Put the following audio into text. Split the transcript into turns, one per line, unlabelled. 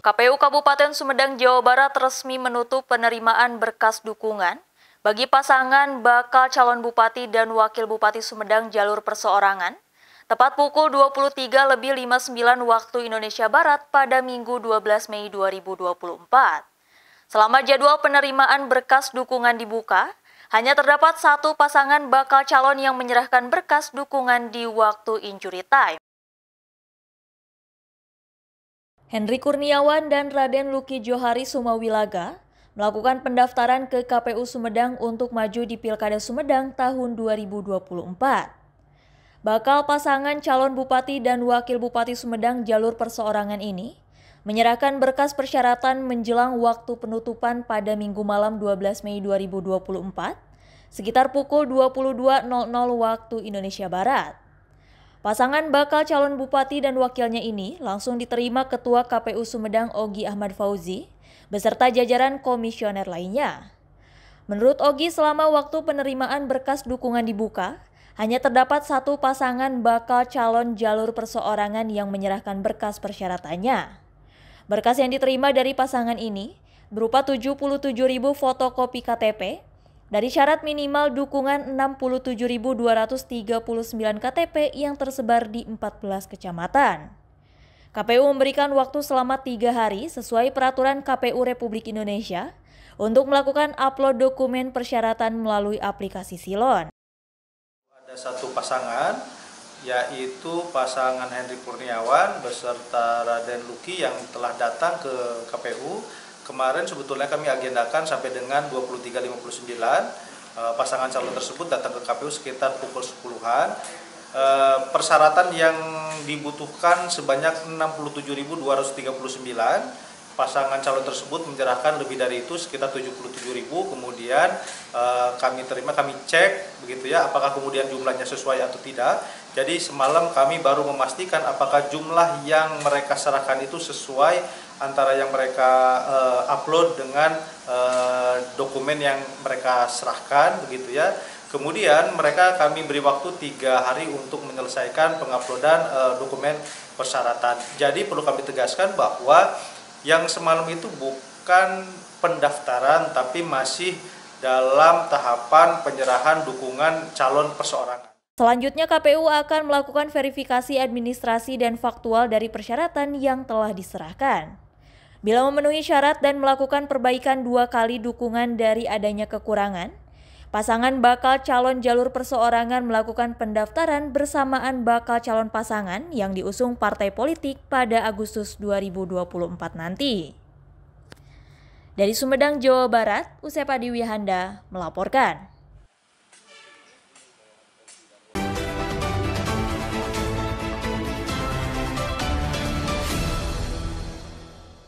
KPU Kabupaten Sumedang, Jawa Barat resmi menutup penerimaan berkas dukungan bagi pasangan bakal calon bupati dan wakil bupati Sumedang jalur perseorangan tepat pukul 23 lebih 59 waktu Indonesia Barat pada Minggu 12 Mei 2024. Selama jadwal penerimaan berkas dukungan dibuka, hanya terdapat satu pasangan bakal calon yang menyerahkan berkas dukungan di waktu injury time. Henry Kurniawan dan Raden Luki Johari Sumawilaga melakukan pendaftaran ke KPU Sumedang untuk maju di Pilkada Sumedang tahun 2024. Bakal pasangan calon bupati dan wakil bupati Sumedang jalur perseorangan ini menyerahkan berkas persyaratan menjelang waktu penutupan pada Minggu malam 12 Mei 2024 sekitar pukul 22.00 waktu Indonesia Barat. Pasangan bakal calon bupati dan wakilnya ini langsung diterima Ketua KPU Sumedang Ogi Ahmad Fauzi beserta jajaran komisioner lainnya. Menurut Ogi, selama waktu penerimaan berkas dukungan dibuka, hanya terdapat satu pasangan bakal calon jalur perseorangan yang menyerahkan berkas persyaratannya. Berkas yang diterima dari pasangan ini berupa 77.000 fotokopi KTP, dari syarat minimal dukungan 67.239 KTP yang tersebar di 14 kecamatan. KPU memberikan waktu selama tiga hari sesuai peraturan KPU Republik Indonesia untuk melakukan upload dokumen persyaratan melalui aplikasi Silon.
Ada satu pasangan yaitu pasangan Henry Purniawan beserta Raden Luki yang telah datang ke KPU kemarin sebetulnya kami agendakan sampai dengan 23.59 eh, pasangan calon tersebut datang ke KPU sekitar pukul 10-an. Eh, persyaratan yang dibutuhkan sebanyak 67.239 pasangan calon tersebut menyerahkan lebih dari itu sekitar 77.000 kemudian eh, kami terima kami cek begitu ya apakah kemudian jumlahnya sesuai atau tidak jadi semalam kami baru memastikan apakah jumlah yang mereka serahkan itu sesuai antara yang mereka uh, upload dengan uh, dokumen yang mereka serahkan begitu ya. Kemudian mereka kami beri waktu tiga hari untuk menyelesaikan penguploadan uh, dokumen persyaratan. Jadi perlu kami tegaskan bahwa yang semalam itu bukan pendaftaran tapi masih dalam tahapan penyerahan dukungan calon perseorangan.
Selanjutnya KPU akan melakukan verifikasi administrasi dan faktual dari persyaratan yang telah diserahkan. Bila memenuhi syarat dan melakukan perbaikan dua kali dukungan dari adanya kekurangan, pasangan bakal calon jalur perseorangan melakukan pendaftaran bersamaan bakal calon pasangan yang diusung partai politik pada Agustus 2024 nanti. Dari Sumedang, Jawa Barat, Usepa Diwihanda melaporkan.